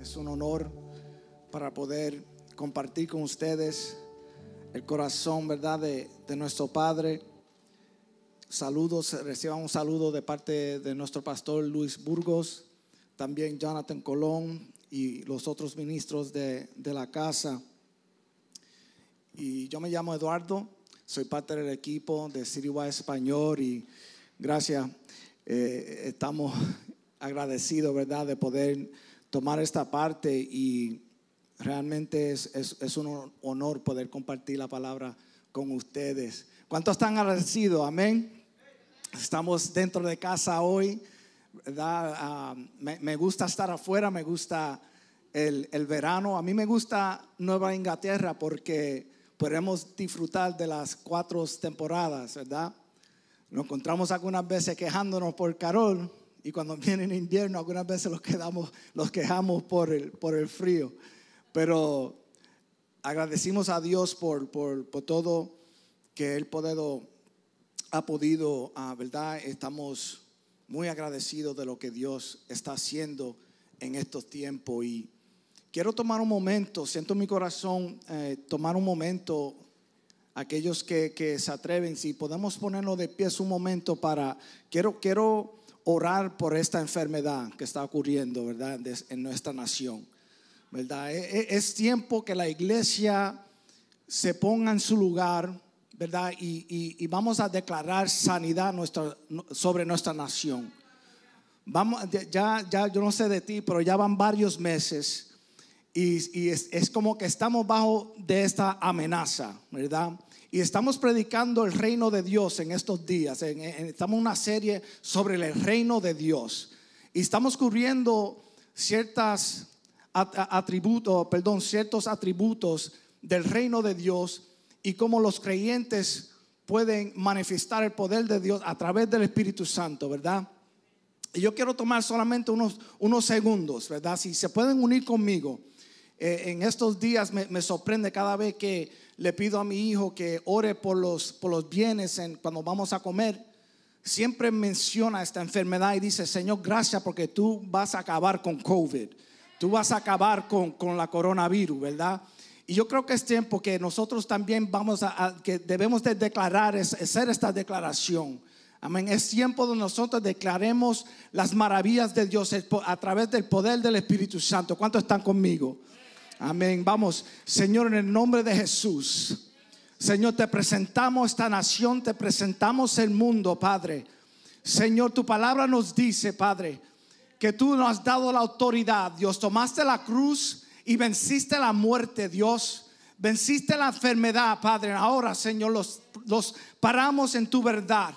Es un honor para poder compartir con ustedes el corazón, ¿verdad?, de, nuestro Padre. Saludos, reciban un saludo de parte de nuestro pastor Luis Burgos, también Jonathan Colón y los otros ministros de, de la casa. Y yo me llamo Eduardo, soy parte del equipo de Citywide Español y gracias, eh, estamos agradecidos, ¿verdad?, de poder tomar esta parte y realmente es, es, un honor poder compartir la palabra con ustedes. ¿Cuántos están agradecidos? Amén. Estamos dentro de casa hoy. ¿verdad? Ah, me, gusta estar afuera, me gusta el, el, verano. A mí me gusta Nueva Inglaterra porque podemos disfrutar de las cuatro temporadas, ¿verdad? Nos encontramos algunas veces quejándonos por Carol y cuando viene el invierno, algunas veces los, quedamos, los quejamos por el, por el frío. Pero agradecimos a Dios por, por, por todo que Él podido, ha podido, ah, ¿verdad? Estamos muy agradecidos de lo que Dios está haciendo en estos tiempos. Y quiero tomar un momento, siento en mi corazón, eh, tomar un momento, aquellos que, que, se atreven, si podemos ponerlo de pie un momento para, quiero, quiero orar por esta enfermedad que está ocurriendo, ¿verdad? En nuestra nación, ¿verdad? E, e, es tiempo que la iglesia se ponga en su lugar, ¿verdad? Y, vamos a declarar sanidad sobre nuestra nación. Vamos, ya, ya, yo no sé de ti, pero ya van varios meses y, es, es como que estamos bajo de esta amenaza, ¿verdad? Y estamos predicando el reino de Dios en estos días. estamos en una serie sobre el reino de Dios. Y estamos cubriendo ciertas atributos, perdón, ciertos atributos del reino de Dios y cómo los creyentes pueden manifestar el poder de Dios a través del Espíritu Santo, ¿verdad? Y yo quiero tomar solamente unos, unos segundos, ¿verdad? Si se pueden unir conmigo eh, en estos días me, sorprende cada vez que le pido a mi hijo que ore por los, por los bienes cuando vamos a comer. Siempre menciona esta enfermedad y dice, Señor, gracias porque tú vas a acabar con COVID. Tú vas a acabar con, la coronavirus, ¿verdad? Y yo creo que es tiempo que nosotros también vamos a, que debemos de declarar, es, hacer esta declaración. Amén. Es tiempo de nosotros declaremos las maravillas de Dios a través del poder del Espíritu Santo. ¿Cuántos están conmigo? Amén. Vamos, Señor, en el nombre de Jesús. Señor, te presentamos esta nación, te presentamos el mundo, Padre. Señor, tu palabra nos dice, Padre, que tú nos has dado la autoridad. Dios, tomaste la cruz y venciste la muerte, Dios. Venciste la enfermedad, Padre. Ahora, Señor, los, los paramos en tu verdad.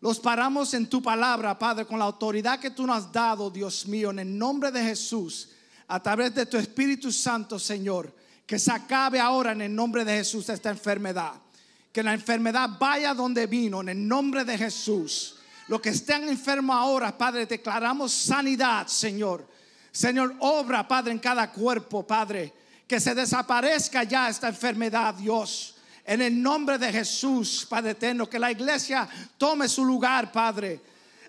Los paramos en tu palabra, Padre, con la autoridad que tú nos has dado, Dios mío, en el nombre de Jesús a través de tu Espíritu Santo, Señor, que se acabe ahora en el nombre de Jesús esta enfermedad. Que la enfermedad vaya donde vino, en el nombre de Jesús. Los que estén enfermos ahora, Padre, declaramos sanidad, Señor. Señor, obra, Padre, en cada cuerpo, Padre. Que se desaparezca ya esta enfermedad, Dios. En el nombre de Jesús, Padre eterno, que la iglesia tome su lugar, Padre.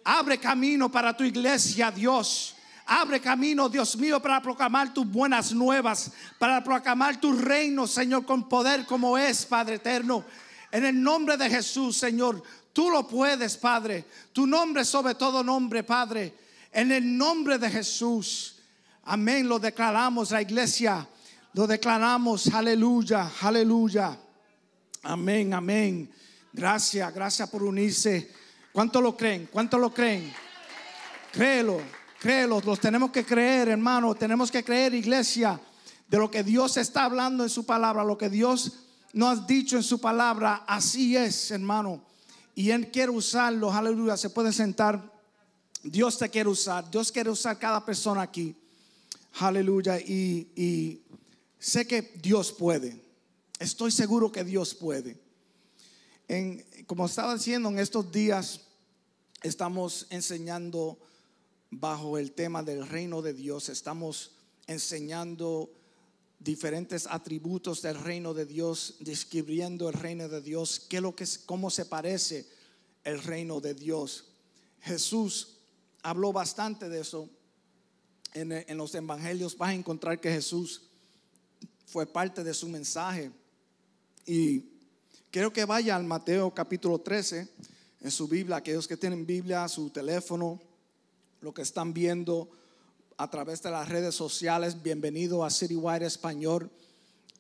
Abre camino para tu iglesia, Dios. Abre camino, Dios mío, para proclamar tus buenas nuevas, para proclamar tu reino, Señor, con poder como es, Padre eterno. En el nombre de Jesús, Señor, tú lo puedes, Padre. Tu nombre sobre todo nombre, Padre. En el nombre de Jesús. Amén. Lo declaramos la iglesia. Lo declaramos. Aleluya. Aleluya. Amén. Amén. Gracias. Gracias por unirse. ¿Cuánto lo creen? ¿Cuánto lo creen? Créelo. Créelos, los tenemos que creer, hermano. Tenemos que creer, iglesia, de lo que Dios está hablando en su palabra, lo que Dios nos ha dicho en su palabra. Así es, hermano. Y Él quiere usarlo. Aleluya. Se puede sentar. Dios te quiere usar. Dios quiere usar cada persona aquí. Aleluya. Y, sé que Dios puede. Estoy seguro que Dios puede. como estaba diciendo, en estos días estamos enseñando bajo el tema del reino de Dios. Estamos enseñando diferentes atributos del reino de Dios, describiendo el reino de Dios, lo cómo se parece el reino de Dios. Jesús habló bastante de eso. En, en los evangelios vas a encontrar que Jesús fue parte de su mensaje. Y quiero que vaya al Mateo capítulo 13 en su Biblia, aquellos que tienen Biblia, su teléfono lo que están viendo a través de las redes sociales, bienvenido a Citywide Español.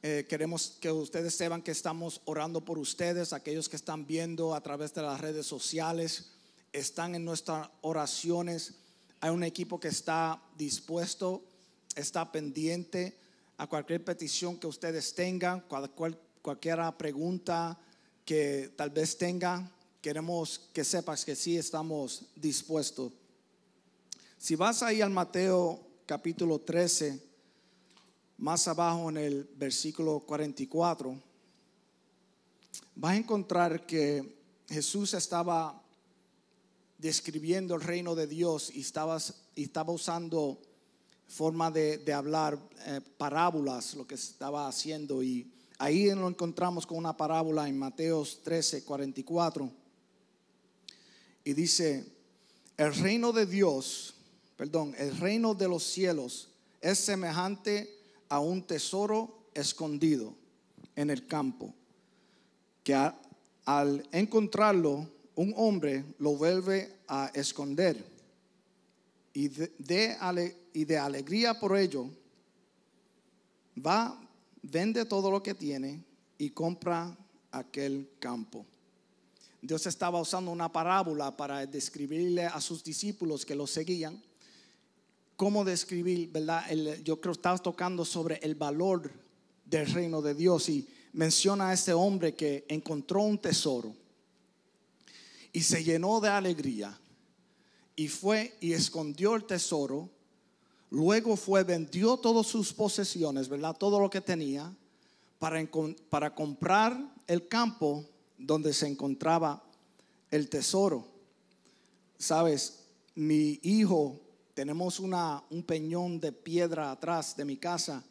Eh, queremos que ustedes sepan que estamos orando por ustedes, aquellos que están viendo a través de las redes sociales, están en nuestras oraciones. Hay un equipo que está dispuesto, está pendiente a cualquier petición que ustedes tengan, cualquier, pregunta que tal vez tenga. Queremos que sepas que sí estamos dispuestos. Si vas ahí al Mateo capítulo 13, más abajo en el versículo 44, vas a encontrar que Jesús estaba describiendo el reino de Dios y estaba, usando forma de, hablar, eh, parábolas, lo que estaba haciendo. Y ahí lo encontramos con una parábola en Mateo 13, 44. Y dice, el reino de Dios perdón, el reino de los cielos es semejante a un tesoro escondido en el campo, que al encontrarlo, un hombre lo vuelve a esconder y y de alegría por ello va, vende todo lo que tiene y compra aquel campo. Dios estaba usando una parábola para describirle a sus discípulos que lo seguían cómo describir, ¿verdad? yo creo que tocando sobre el valor del reino de Dios y menciona a este hombre que encontró un tesoro y se llenó de alegría y fue y escondió el tesoro. Luego fue, vendió todas sus posesiones, ¿verdad? Todo lo que tenía para, para comprar el campo donde se encontraba el tesoro. Sabes, mi hijo tenemos una, un peñón de piedra atrás de mi casa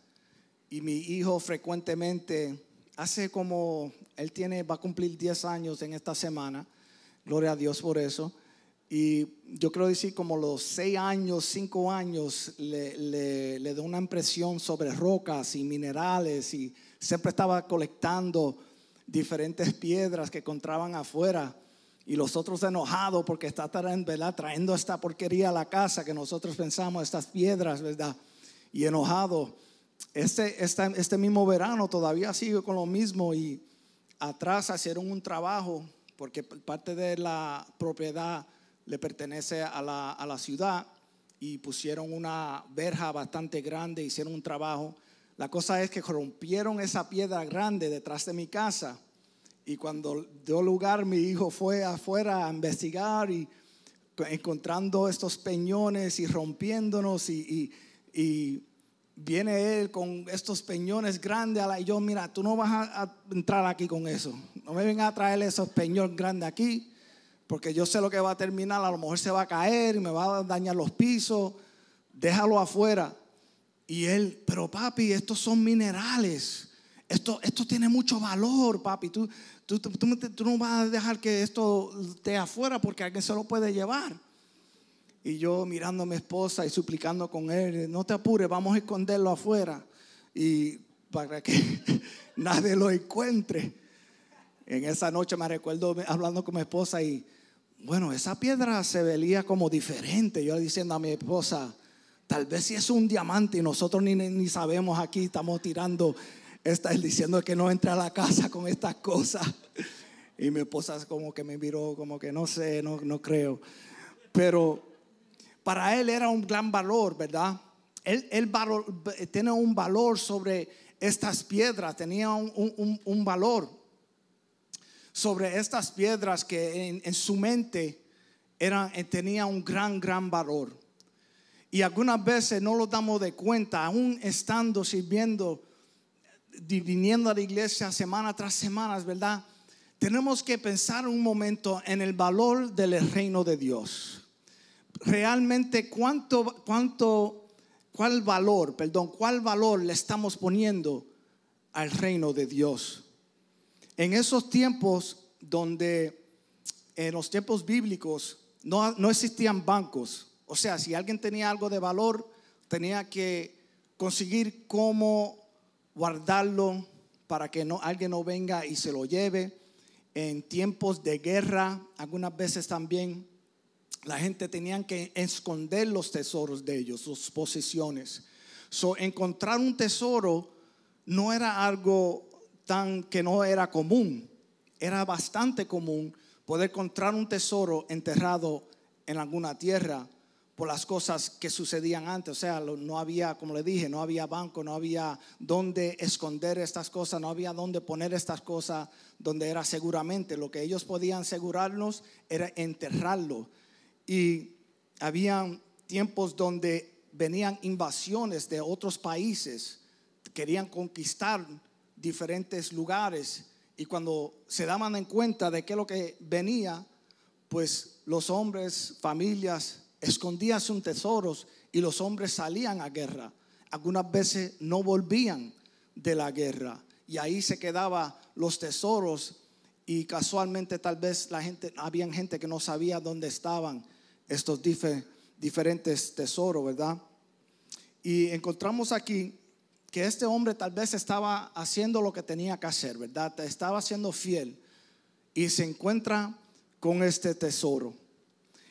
y mi hijo frecuentemente, hace como, él tiene, va a cumplir 10 años en esta semana, gloria a Dios por eso, y yo creo decir como los 6 años, 5 años, le, le, le da una impresión sobre rocas y minerales y siempre estaba colectando diferentes piedras que encontraban afuera y los otros enojados porque está ¿verdad? trayendo esta porquería a la casa que nosotros pensamos, estas piedras, ¿verdad? Y enojado. Este, este mismo verano todavía sigue con lo mismo y atrás hicieron un trabajo porque parte de la propiedad le pertenece a la, a la ciudad y pusieron una verja bastante grande, hicieron un trabajo. La cosa es que rompieron esa piedra grande detrás de mi casa y cuando dio lugar, mi hijo fue afuera a investigar y encontrando estos peñones y rompiéndonos y, viene él con estos peñones grandes y yo, mira, tú no vas a, a entrar aquí con eso. No me vengas a traer esos peñones grandes aquí, porque yo sé lo que va a terminar, a lo mejor se va a caer y me va a dañar los pisos, déjalo afuera. Y él, pero papi, estos son minerales esto, tiene mucho valor, papi. Tú, tú, no vas a dejar que esto esté afuera porque alguien se lo puede llevar. Y yo mirando a mi esposa y suplicando con él, no te apures, vamos a esconderlo afuera. Y para que nadie lo encuentre. En esa noche me recuerdo hablando con mi esposa y, bueno, esa piedra se veía como diferente. Yo diciendo a mi esposa, tal vez si es un diamante y nosotros ni, ni sabemos aquí, estamos tirando está diciendo que no entra a la casa con estas cosas. Y mi esposa como que me miró, como que no sé, no, no creo. Pero para él era un gran valor, ¿verdad? Él, tiene un valor sobre estas piedras, tenía un, valor sobre estas piedras que en, su mente era, tenía un gran, gran valor. Y algunas veces no lo damos de cuenta, aún estando sirviendo viniendo a la iglesia semana tras semana, ¿verdad? Tenemos que pensar un momento en el valor del reino de Dios. Realmente cuánto, cuánto, cuál valor, perdón, cuál valor le estamos poniendo al reino de Dios. En esos tiempos donde, en los tiempos bíblicos, no, no existían bancos. O sea, si alguien tenía algo de valor, tenía que conseguir cómo guardarlo para que no, alguien no venga y se lo lleve. En tiempos de guerra, algunas veces también la gente Tenían que esconder los tesoros de ellos, sus posesiones. encontrar un tesoro no era algo tan que no era común. Era bastante común poder encontrar un tesoro enterrado en alguna tierra por las cosas que sucedían antes. O sea, no había, como le dije, no había banco, no había dónde esconder estas cosas, no había dónde poner estas cosas, donde era seguramente. Lo que ellos podían asegurarnos era enterrarlo. Y habían tiempos donde venían invasiones de otros países, querían conquistar diferentes lugares. Y cuando se daban en cuenta de qué lo que venía, pues los hombres, familias, escondían sus tesoros y los hombres salían a guerra. Algunas veces no volvían de la guerra y ahí se quedaban los tesoros y casualmente tal vez la gente, habían gente que no sabía dónde estaban estos diferentes tesoros, ¿verdad? Y encontramos aquí que este hombre tal vez estaba haciendo lo que tenía que hacer, ¿verdad? Estaba siendo fiel y se encuentra con este tesoro.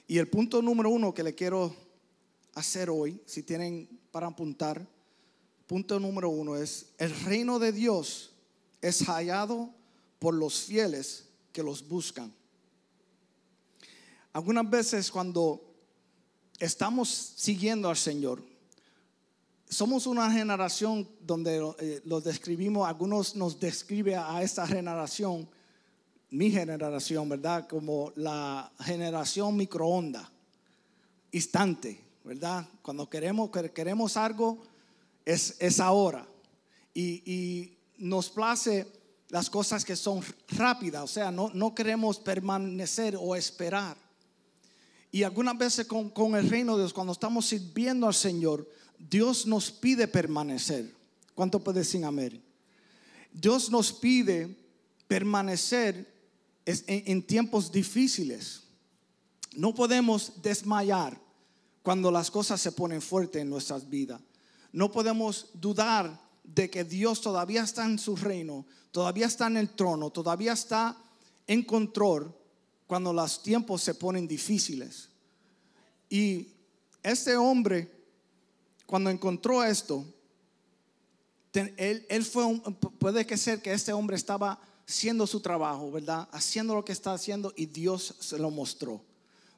Y el punto número uno que le quiero hacer hoy, si tienen para apuntar, punto número uno es, el reino de Dios es hallado por los fieles que los buscan. Algunas veces cuando estamos siguiendo al Señor, somos una generación donde eh, los describimos, algunos nos describe a esta generación mi generación, ¿verdad? Como la generación microonda, instante, ¿verdad? Cuando queremos, queremos algo, es, es ahora. Y, nos place las cosas que son rápidas, o sea, no, no queremos permanecer o esperar. Y algunas veces con, con el reino de Dios, cuando estamos sirviendo al Señor, Dios nos pide permanecer. ¿Cuánto puede decir amén? Dios nos pide permanecer en, tiempos difíciles. No podemos desmayar cuando las cosas se ponen fuertes en nuestras vidas. No podemos dudar de que Dios todavía está en su reino, todavía está en el trono, todavía está en control cuando los tiempos se ponen difíciles. Y este hombre, cuando encontró esto, él, fue puede que ser que este hombre estaba siendo su trabajo, ¿verdad? Haciendo lo que está haciendo y Dios se lo mostró.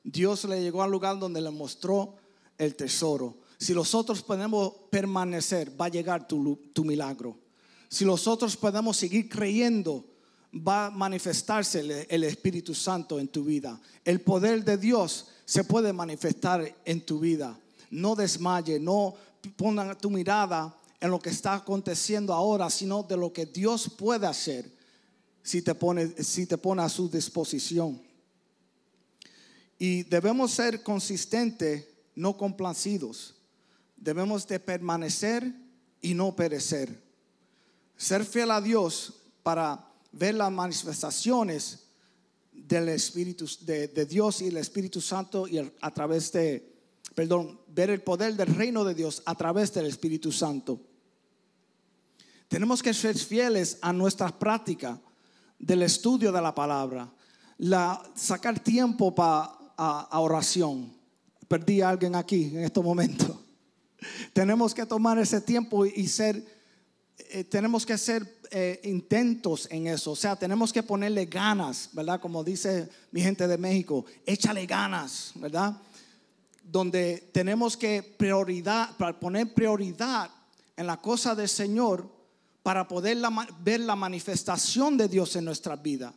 Dios le llegó al lugar donde le mostró el tesoro. Si nosotros podemos permanecer, va a llegar tu, milagro. Si nosotros podemos seguir creyendo, va a manifestarse el, Espíritu Santo en tu vida. El poder de Dios se puede manifestar en tu vida. No desmaye, no ponga tu mirada en lo que está aconteciendo ahora, sino de lo que Dios puede hacer si te pone, si te pone a su disposición. Y debemos ser consistentes, no complacidos. Debemos de permanecer y no perecer. Ser fiel a Dios para ver las manifestaciones del Espíritu de, Dios y el Espíritu Santo y a través de, perdón, ver el poder del reino de Dios a través del Espíritu Santo. Tenemos que ser fieles a nuestras prácticas del estudio de la palabra, la, sacar tiempo para a oración. Perdí a alguien aquí en estos momentos. Tenemos que tomar ese tiempo y ser, eh, tenemos que ser eh, intentos en eso. O sea, tenemos que ponerle ganas, ¿verdad? Como dice mi gente de México, échale ganas, ¿verdad? Donde tenemos que prioridad, para poner prioridad en la cosa del Señor para poder ver la manifestación de Dios en nuestra vida.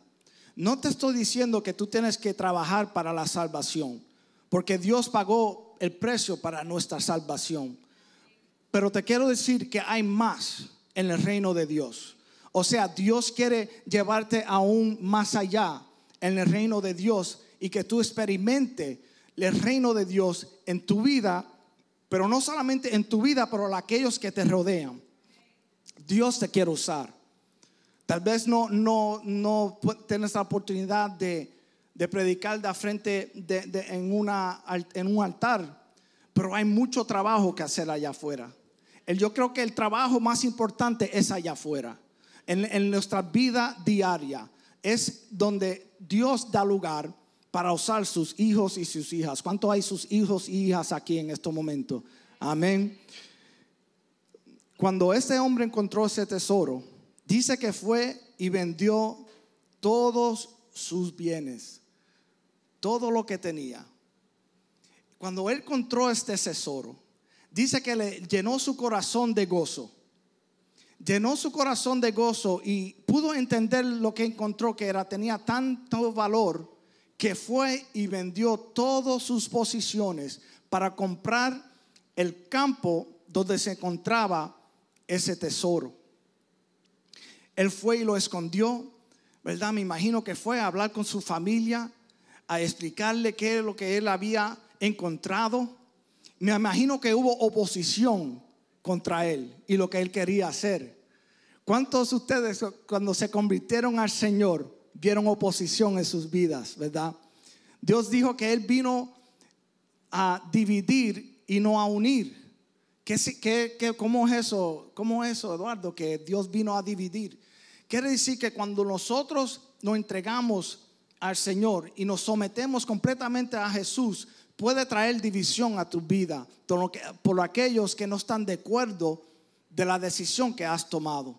No te estoy diciendo que tú tienes que trabajar para la salvación, porque Dios pagó el precio para nuestra salvación. Pero te quiero decir que hay más en el reino de Dios. O sea, Dios quiere llevarte aún más allá en el reino de Dios y que tú experimente el reino de Dios en tu vida, pero no solamente en tu vida, pero en aquellos que te rodean. Dios te quiere usar. Tal vez no, no, no la oportunidad de, predicar de frente de, en, una, en un altar, pero hay mucho trabajo que hacer allá afuera. yo creo que el trabajo más importante es allá afuera, en, nuestra vida diaria. Es donde Dios da lugar para usar sus hijos y sus hijas. ¿Cuánto hay sus hijos y hijas aquí en este momento? Amén. Cuando este hombre encontró ese tesoro, dice que fue y vendió todos sus bienes, todo lo que tenía. Cuando él encontró este tesoro, dice que le llenó su corazón de gozo. Llenó su corazón de gozo y pudo entender lo que encontró que era tenía tanto valor que fue y vendió todas sus posiciones para comprar el campo donde se encontraba ese tesoro. Él fue y lo escondió, ¿verdad? Me imagino que fue a hablar con su familia, a explicarle qué es lo que él había encontrado. Me imagino que hubo oposición contra él y lo que él quería hacer. ¿Cuántos de ustedes cuando se convirtieron al Señor vieron oposición en sus vidas, verdad? Dios dijo que Él vino a dividir y no a unir. ¿Qué, cómo, es eso, ¿Cómo eso, Eduardo, que Dios vino a dividir? Quiere decir que cuando nosotros nos entregamos al Señor y nos sometemos completamente a Jesús, puede traer división a tu vida por, por aquellos que no están de acuerdo de la decisión que has tomado.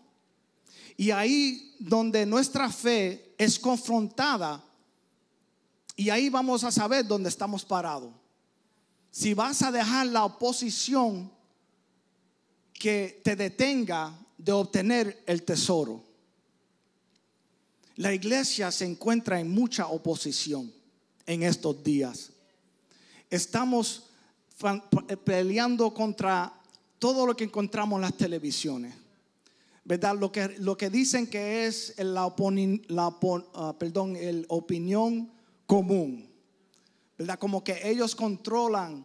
Y ahí donde nuestra fe es confrontada, y ahí vamos a saber dónde estamos parados. Si vas a dejar la oposición que te detenga de obtener el tesoro. La iglesia se encuentra en mucha oposición en estos días. Estamos eh, peleando contra todo lo que encontramos en las televisiones. ¿Verdad? Lo que, lo que dicen que es la, ah, opinión común. ¿Verdad? Como que ellos controlan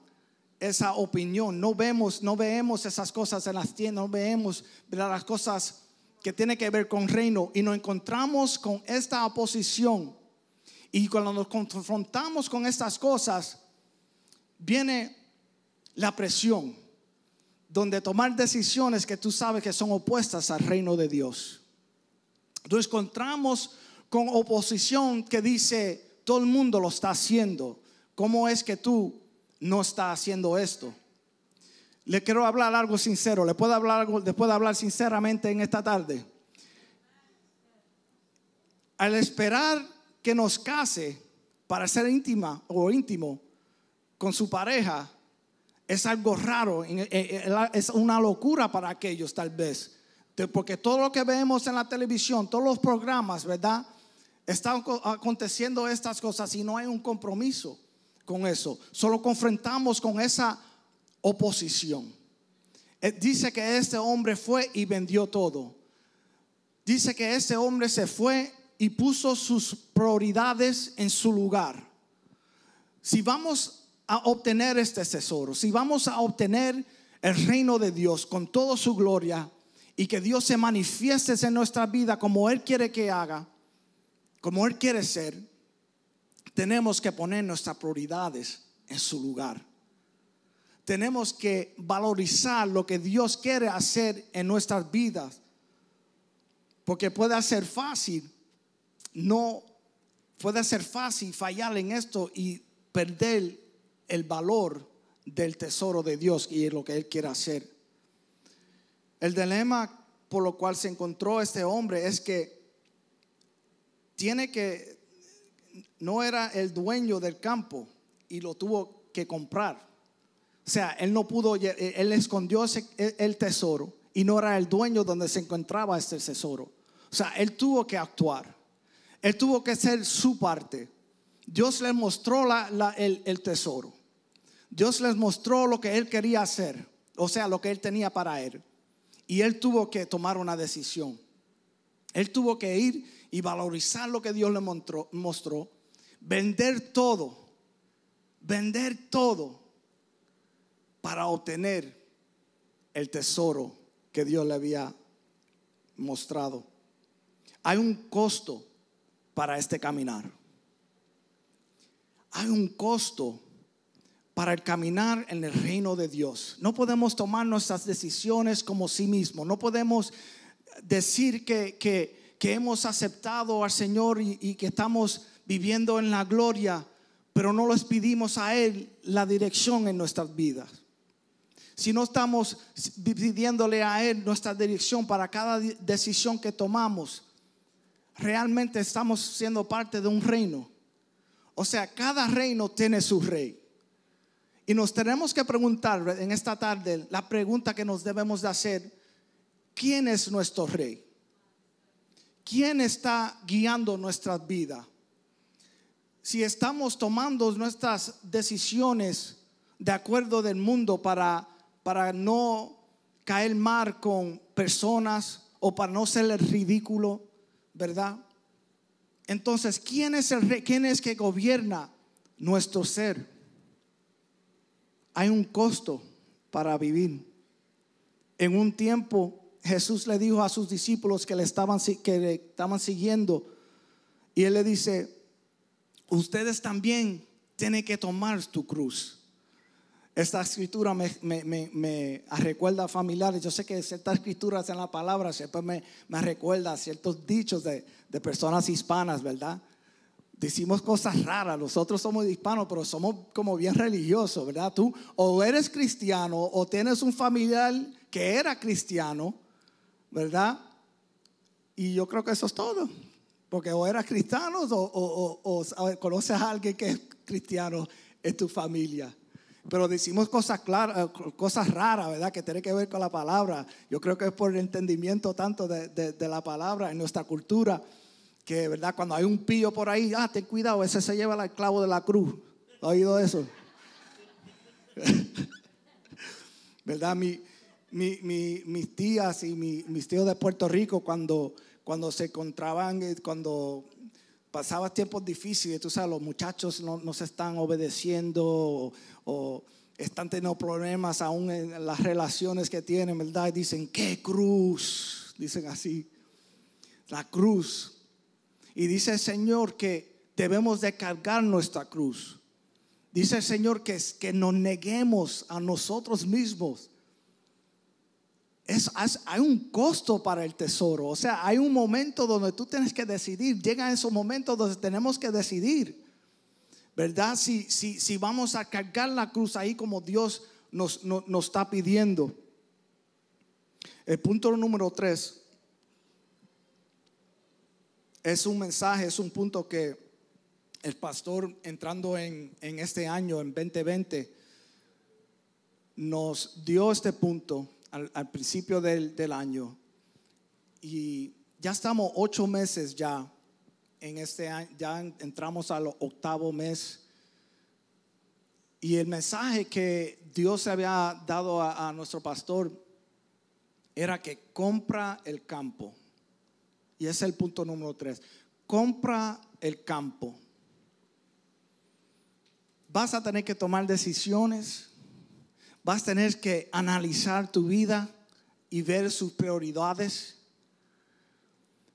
esa opinión, no vemos, no vemos esas cosas en las tiendas, no vemos las cosas que Tiene que ver con reino y nos encontramos con esta oposición. Y cuando nos confrontamos con estas cosas, viene la presión, donde tomar decisiones que tú sabes que son opuestas al reino de Dios. Nos encontramos con oposición que dice, todo el mundo lo está haciendo, ¿cómo es que tú no está haciendo esto. Le quiero hablar algo sincero. ¿Le puedo hablar algo? ¿Le hablar sinceramente en esta tarde? Al esperar que nos case para ser íntima o íntimo con su pareja, es algo raro, es una locura para aquellos tal vez. Porque todo lo que vemos en la televisión, todos los programas, ¿verdad? Están aconteciendo estas cosas y no hay un compromiso con eso, solo confrontamos con esa oposición. Eh, dice que este hombre fue y vendió todo. Dice que este hombre se fue y puso sus prioridades en su lugar. Si vamos a obtener este tesoro, si vamos a obtener el reino de Dios con toda su gloria y que Dios se manifieste en nuestra vida como Él quiere que haga, como Él quiere ser, tenemos que poner nuestras prioridades en su lugar. Tenemos que valorizar lo que Dios quiere hacer en nuestras vidas. Porque puede ser fácil, no puede ser fácil fallar en esto y perder el valor del tesoro de Dios y lo que Él quiere hacer. El dilema por lo cual se encontró este hombre es que tiene que no era el dueño del campo y lo tuvo que comprar. O sea, él no pudo, eh, él escondió e, el tesoro y no era el dueño donde se encontraba este tesoro. O sea, él tuvo que actuar. Él tuvo que hacer su parte. Dios les mostró el, tesoro. Dios les mostró lo que él quería hacer, o sea, lo que él tenía para él. Y él tuvo que tomar una decisión. Él tuvo que ir y valorizar lo que Dios le mostró vender todo, vender todo para obtener el tesoro que Dios le había mostrado. Hay un costo para este caminar. Hay un costo para el caminar en el reino de Dios. No podemos tomar nuestras decisiones como sí mismo. No podemos decir que, que, hemos aceptado al Señor y que estamos viviendo en la gloria, pero no les pedimos a Él la dirección en nuestras vidas. Si no estamos pidiéndole a Él nuestra dirección para cada decisión que tomamos, realmente estamos siendo parte de un reino. O sea, cada reino tiene su rey. Y nos tenemos que preguntar en esta tarde la pregunta que nos debemos de hacer, ¿quién es nuestro rey? ¿Quién está guiando nuestras vidas? si estamos tomando nuestras decisiones de acuerdo del mundo para, para no caer mal con personas o para no ser el ridículo, ¿verdad? Entonces, ¿quién es el rey? ¿Quién es que gobierna nuestro ser? Hay un costo para vivir. En un tiempo Jesús le dijo a sus discípulos que le estaban, que le estaban siguiendo y él le dice, ustedes también tienen que tomar tu cruz. Esta escritura me, recuerda a familiares. Yo sé que ciertas escrituras en la palabra siempre me, recuerda ciertos dichos de, de personas hispanas, ¿verdad? decimos cosas raras. Nosotros somos hispanos, pero somos como bien religiosos, ¿verdad? Tú o eres cristiano o tienes un familiar que era cristiano, ¿verdad? Y yo creo que eso es todo. Porque o eras cristiano o, conoces a alguien que es cristiano en tu familia. Pero decimos cosas, claras, eh, cosas raras, ¿verdad? Que tiene que ver con la palabra. Yo creo que es por el entendimiento tanto de, la palabra en nuestra cultura, que, ¿verdad? Cuando hay un pillo por ahí, ah, ten cuidado, ese se lleva el clavo de la cruz. ¿Has oído eso? ¿Verdad? mis tías y mis tíos de Puerto Rico, cuando cuando se encontraban, eh, cuando pasaba tiempos difíciles, tú sabes, los muchachos no, se están obedeciendo o, están teniendo problemas aún en las relaciones que tienen, ¿verdad? Y dicen, ¿qué cruz? Dicen así, la cruz. Y dice el Señor que debemos de cargar nuestra cruz. Dice el Señor que, que nos neguemos a nosotros mismos es, hay un costo para el tesoro. O sea, hay un momento donde tú tienes que decidir. Llega esos momentos donde tenemos que decidir. ¿Verdad? Si, si, vamos a cargar la cruz ahí como Dios nos, está pidiendo. El punto número tres es un mensaje, es un punto que el pastor entrando en, en este año, en 2020, nos dio este punto al, principio del, año y ya estamos ocho meses ya en este año, ya entramos al octavo mes. Y el mensaje que Dios había dado a, a nuestro pastor era que compra el campo. Y ese es el punto número tres. Compra el campo. Vas a tener que tomar decisiones vas a tener que analizar tu vida y ver sus prioridades.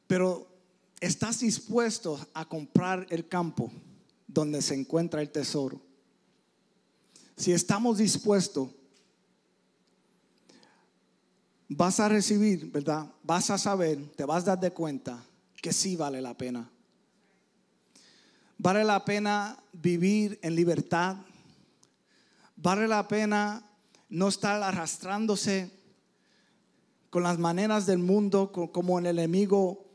Pero estás dispuesto a comprar el campo donde se encuentra el tesoro. Si estamos dispuestos, vas a recibir, ¿verdad? Vas a saber, te vas a dar de cuenta que sí vale la pena. Vale la pena vivir en libertad. Vale la pena no estar arrastrándose con las maneras del mundo, como el enemigo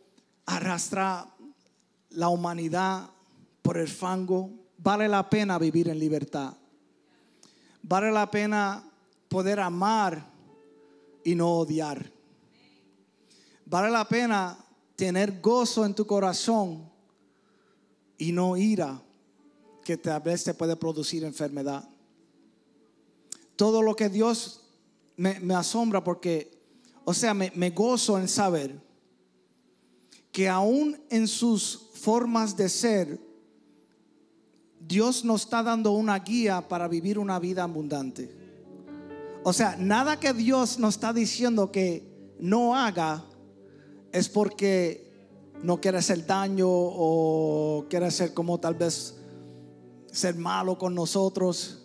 arrastra la humanidad por el fango. Vale la pena vivir en libertad. Vale la pena poder amar y no odiar. Vale la pena tener gozo en tu corazón y no ira que tal vez te puede producir enfermedad todo lo que Dios me, asombra porque, o sea, me, gozo en saber que aún en sus formas de ser, Dios nos está dando una guía para vivir una vida abundante. O sea, nada que Dios nos está diciendo que no haga es porque no quiere hacer daño o quiere ser como tal vez ser malo con nosotros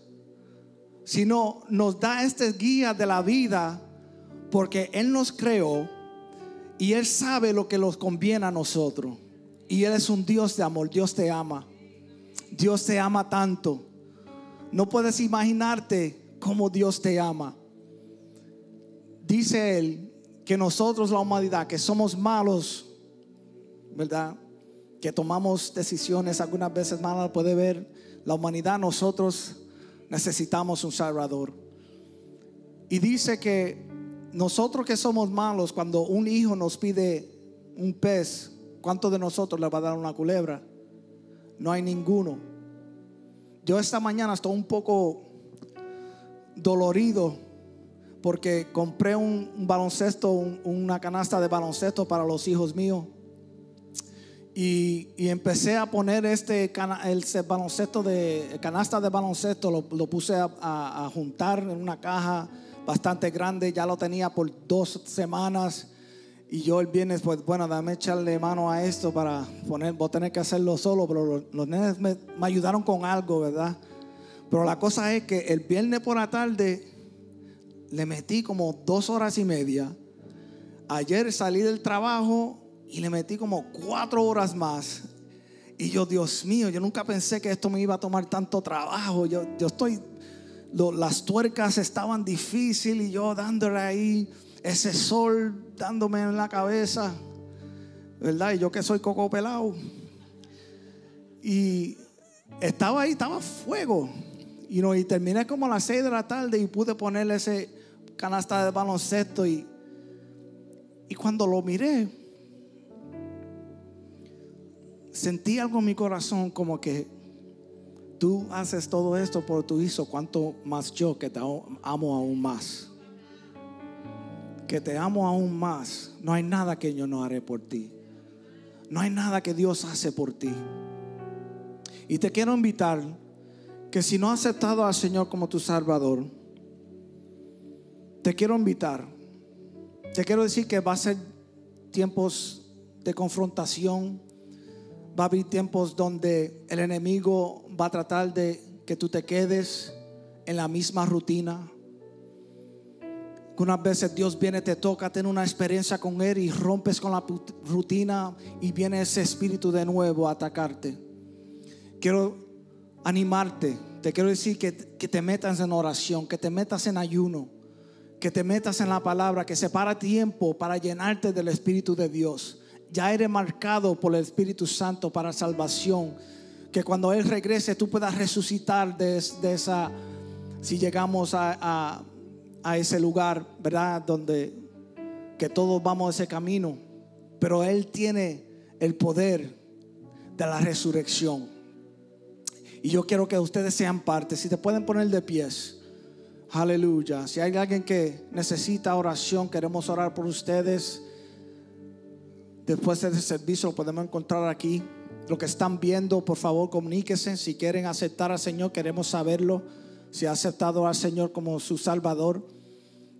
sino nos da este guía de la vida porque Él nos creó y Él sabe lo que nos conviene a nosotros. Y Él es un Dios de amor, Dios te ama. Dios te ama tanto. No puedes imaginarte cómo Dios te ama. Dice Él que nosotros, la humanidad, que somos malos, ¿verdad? Que tomamos decisiones algunas veces malas, puede ver la humanidad, nosotros necesitamos un Salvador. Y dice que nosotros que somos malos, cuando un hijo nos pide un pez, ¿cuánto de nosotros le va a dar una culebra? No hay ninguno. Yo esta mañana estoy un poco dolorido porque compré un, baloncesto, una canasta de baloncesto para los hijos míos y, empecé a poner este, el baloncesto de canasta de baloncesto, lo, puse a, juntar en una caja bastante grande, ya lo tenía por dos semanas. Y yo el viernes, pues bueno, dame echarle mano a esto para poner, voy a tener que hacerlo solo, pero los, nenes me, me ayudaron con algo, ¿verdad? Pero la cosa es que el viernes por la tarde le metí como dos horas y media. Ayer salí del trabajo, y le metí como cuatro horas más. Y yo, Dios mío, yo nunca pensé que esto me iba a tomar tanto trabajo. Yo, estoy, las tuercas estaban difíciles y yo dándole ahí ese sol dándome en la cabeza. ¿Verdad? Y yo que soy coco pelado. Y estaba ahí, estaba fuego. Y, no, y terminé como a las seis de la tarde y pude ponerle ese canasta de baloncesto. Y, y cuando lo miré, sentí algo en mi corazón como que tú haces todo esto por tu hijo, cuanto más yo que te amo aún más. Que te amo aún más. No hay nada que yo no haré por ti. No hay nada que Dios hace por ti. Y te quiero invitar que si no has aceptado al Señor como tu Salvador, te quiero invitar. Te quiero decir que va a ser tiempos de confrontación, Va a haber tiempos donde el enemigo va a tratar de que tú te quedes en la misma rutina. Que unas veces Dios viene, te toca, tiene una experiencia con Él y rompes con la rutina y viene ese espíritu de nuevo a atacarte. Quiero animarte, te quiero decir que, que te metas en oración, que te metas en ayuno, que te metas en la palabra, que separa tiempo para llenarte del Espíritu de Dios ya eres marcado por el Espíritu Santo para salvación. Que cuando Él regrese tú puedas resucitar de, esa, si llegamos a, ese lugar, ¿verdad? Donde que todos vamos a ese camino. Pero Él tiene el poder de la resurrección. Y yo quiero que ustedes sean parte. Si te pueden poner de pies. Aleluya. Si hay alguien que necesita oración, queremos orar por ustedes. Después de ese servicio lo podemos encontrar aquí. Lo que están viendo, por favor, comuníquese. Si quieren aceptar al Señor, queremos saberlo. Si ha aceptado al Señor como su Salvador,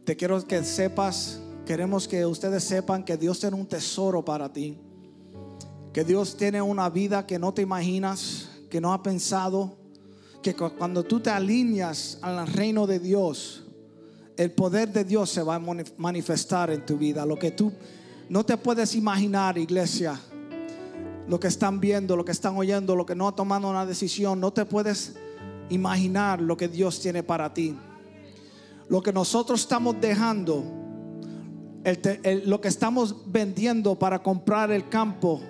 te quiero que sepas, queremos que ustedes sepan que Dios tiene un tesoro para ti. Que Dios tiene una vida que no te imaginas, que no ha pensado. Que cuando tú te alineas al reino de Dios, el poder de Dios se va a manifestar en tu vida. Lo que tú no te puedes imaginar, iglesia, lo que están viendo, lo que están oyendo, lo que no ha tomado una decisión. No te puedes imaginar lo que Dios tiene para ti. Lo que nosotros estamos dejando, lo que estamos vendiendo para comprar el campo,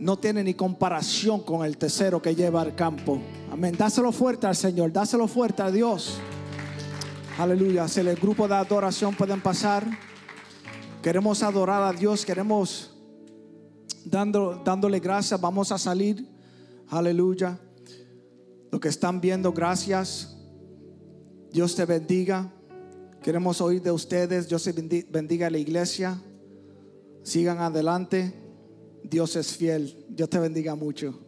no tiene ni comparación con el tercero que lleva al campo. Amén. Dáselo fuerte al Señor, dáselo fuerte a Dios. Aleluya. Si el grupo de adoración pueden pasar. Queremos adorar a Dios, queremos dándole gracias. Vamos a salir. Aleluya. Lo que están viendo, gracias. Dios te bendiga. Queremos oír de ustedes. Dios te bendiga a la iglesia. Sigan adelante. Dios es fiel. Dios te bendiga mucho.